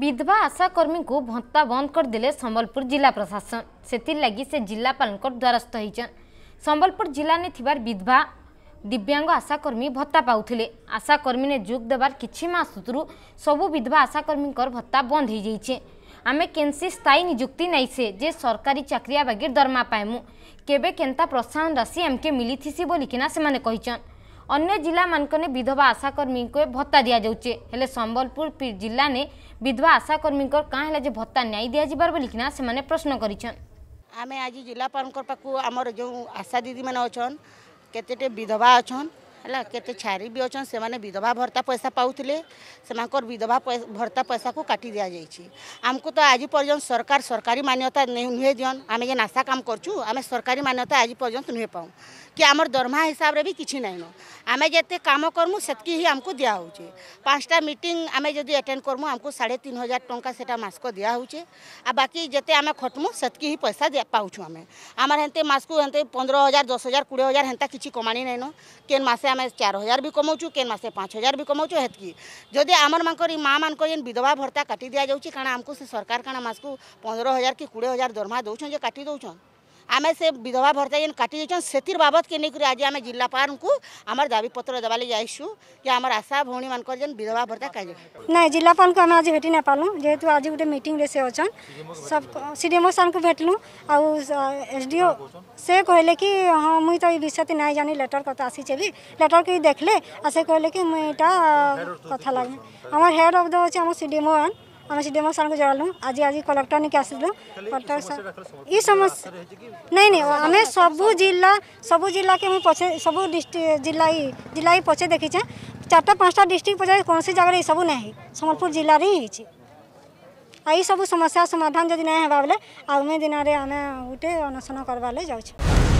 विधवा आशाकर्मी को भत्ता बंद कर दिले संबलपुर जिला प्रशासन से जिलापाल द्वारस्थ हो संबलपुर जिला ने थी विधवा दिव्यांग आशाकर्मी भत्ता पाते आशाकर्मी ने जोग देवार कि सबू विधवा आशाकर्मी भत्ता बंद हो जाइए आम के स्थायी निजुक्ति नहीं से जे सरकारी चाकरिया बागे दरमा पाएमु केवे प्रोत्साहन राशि आमके मिली थी बोलिकिना से अन्य जिला मानकने विधवा आशाकर्मी को भत्ता दि जाऊे हेले संबलपुर जिला ने विधवा आशाकर्मी कहाँ भत्ता न्याय दि जाबार बोलिकिना से प्रश्न कर आम आज जिलापाल आमर जो आशा दीदी मैंने अच्छन केतेटे विधवा अच्छन है केते छारी भी अच्छे से विधवा भत्ता पैसा पाते से विधवा भत्ता पैसा को काटी दि जाइए आमको तो आज पर्यटन सरकार सरकारी मान्यता नुहे दिवन आम जेन आशा काम करूँ सरकारी मान्यता आज पर्यटन नुहे पाऊँ कि आम दरमा हिसाब से भी किसी ना आम जिते कम करमु से ही आमको दिहे पाँचटा मीट आम जब एटेड करमु आमको साढ़े तीन हजार टाँचा से मसक दिहे आ बाकी जिते आम खटमु से ही पैसा पाऊँ आम आमर हेते मसक हेते पंद्रह हजार दस हजार कोड़े हजार हेन्ता किसी कमाणी नाइन केन मसे आम चार हजार भी कमाऊँ के मसे पाँच हजार भी कमाऊँ हेतक जदि आम माँ मानकर विधवा भत्ता काटी दि जाऊँच कारण आमको से सरकार कहना मसक पंद्रह हजार कि कोड़े हजार दरमा दौन जो काटि दौन आम से विधवा भत्ता जेन काटी से बाबद के नहीं आज आम जिलापाल को आम देवा लगे जाइसु कि आम आशा भौणी मान जेन विधवा भत्ता कहीं ना जिलापाल को आम आज भेट ना पालू जेहतु आज गोटे मीटिंग से अच्छे सब सी डी एम सार को भेटलु आउ एस डी ओ से कहले कि हाँ मुई तो ये विषय ना जानी लेटर कथा भी लेटर के देखले आ से कहले कि मुझा कथ लगे आम हेड अफ দ্য হচ্ছে আমার সিডিএমও आम सी एम सर जड़ालु आज आज कलेक्टर नहीं आसलु कलेक्टर सर ये समस्या नहीं नहीं आम सब जिला सबू जिला के पछे सबू डिस्ट्रिक्ट जिला जिला पचे देखीछे चार्टा पाँचटा डिस्ट्रिक्ट पछे कौन सी जगह यू ना सम्बलपुर जिले ही यही सब समस्या समाधान जदि नहीं होगा बोले आगामी दिन में आम गोटे अनशन करवा जाऊ